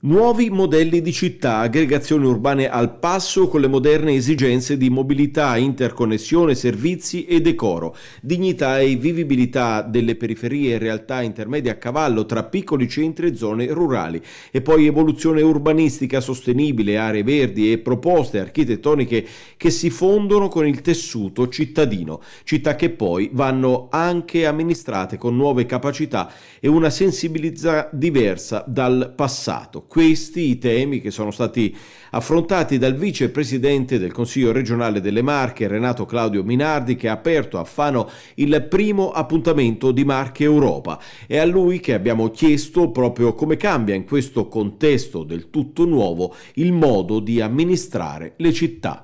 Nuovi modelli di città, aggregazioni urbane al passo con le moderne esigenze di mobilità, interconnessione, servizi e decoro, dignità e vivibilità delle periferie e realtà intermedie a cavallo tra piccoli centri e zone rurali, e poi evoluzione urbanistica sostenibile, aree verdi e proposte architettoniche che si fondono con il tessuto cittadino, città che poi vanno anche amministrate con nuove capacità e una sensibilità diversa dal passato questi i temi che sono stati affrontati dal vicepresidente del Consiglio regionale delle Marche, Renato Claudio Minardi, che ha aperto a Fano il primo appuntamento di Marche Europa. È a lui che abbiamo chiesto proprio come cambia in questo contesto del tutto nuovo il modo di amministrare le città.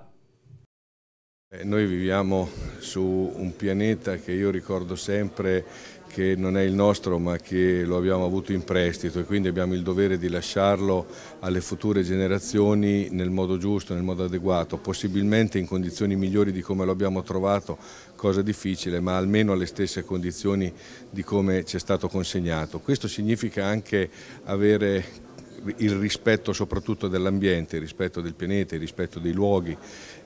Eh, noi viviamo su un pianeta che io ricordo sempre che non è il nostro ma che lo abbiamo avuto in prestito e quindi abbiamo il dovere di lasciarlo alle future generazioni nel modo giusto, nel modo adeguato, possibilmente in condizioni migliori di come lo abbiamo trovato, cosa difficile, ma almeno alle stesse condizioni di come ci è stato consegnato. Questo significa anche avere il rispetto soprattutto dell'ambiente, il rispetto del pianeta, il rispetto dei luoghi,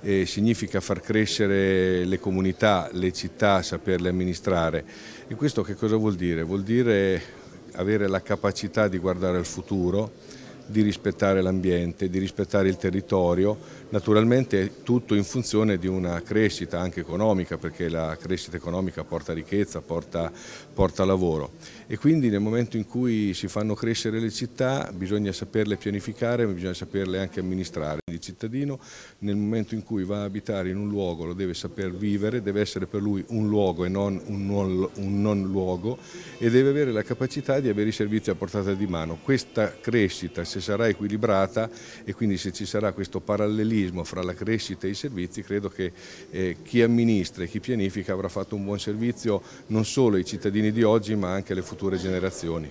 eh, significa far crescere le comunità, le città, saperle amministrare. E questo che cosa vuol dire? Vuol dire avere la capacità di guardare al futuro, di rispettare l'ambiente, di rispettare il territorio, naturalmente tutto in funzione di una crescita anche economica, perché la crescita economica porta ricchezza, porta, porta lavoro e quindi nel momento in cui si fanno crescere le città bisogna saperle pianificare, ma bisogna saperle anche amministrare. Quindi il cittadino nel momento in cui va a abitare in un luogo lo deve saper vivere, deve essere per lui un luogo e non un non, un non luogo e deve avere la capacità di avere i servizi a portata di mano. Questa crescita se sarà equilibrata e quindi se ci sarà questo parallelismo fra la crescita e i servizi credo che eh, chi amministra e chi pianifica avrà fatto un buon servizio non solo ai cittadini di oggi ma anche alle future generazioni.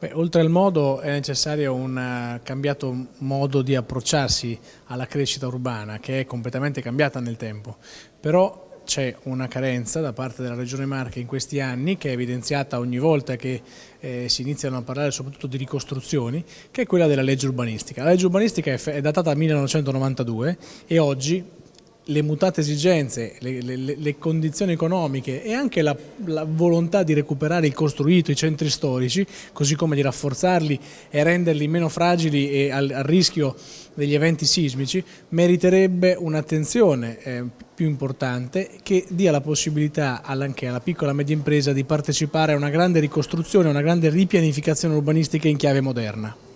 Beh, oltre al modo è necessario un eh, cambiato modo di approcciarsi alla crescita urbana che è completamente cambiata nel tempo, però c'è una carenza da parte della Regione Marche in questi anni che è evidenziata ogni volta che eh, si iniziano a parlare soprattutto di ricostruzioni, che è quella della legge urbanistica. La legge urbanistica è, è datata 1992 e oggi le mutate esigenze, le, le, le, condizioni economiche e anche la, la, volontà di recuperare il costruito, i centri storici, così come di rafforzarli e renderli meno fragili e al, al rischio degli eventi sismici, meriterebbe un'attenzione eh, più importante che dia la possibilità anche alla piccola e media impresa di partecipare a una grande ricostruzione, a una grande ripianificazione urbanistica in chiave moderna.